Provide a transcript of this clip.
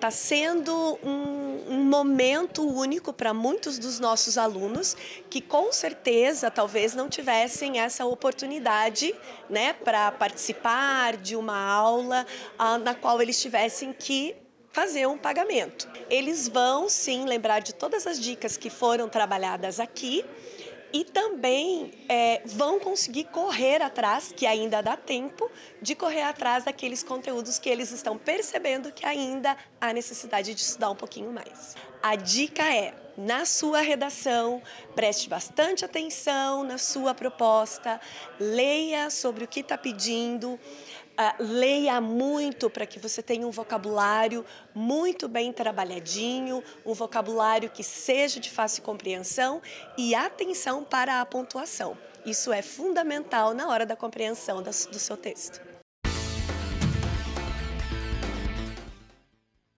está sendo um, um, momento único para muitos dos nossos alunos que com certeza talvez não tivessem essa oportunidade né, para participar de uma aula ah, na qual eles tivessem que fazer um pagamento. Eles vão sim lembrar de todas as dicas que foram trabalhadas aqui e também é, vão conseguir correr atrás, que ainda dá tempo, de correr atrás daqueles conteúdos que eles estão percebendo que ainda há necessidade de estudar um pouquinho mais. A dica é, na sua redação, preste bastante atenção na sua proposta, leia sobre o que está pedindo. Uh, leia muito para que você tenha um vocabulário muito bem trabalhadinho, um vocabulário que seja de fácil compreensão e atenção para a pontuação. Isso é fundamental na hora da compreensão do seu texto.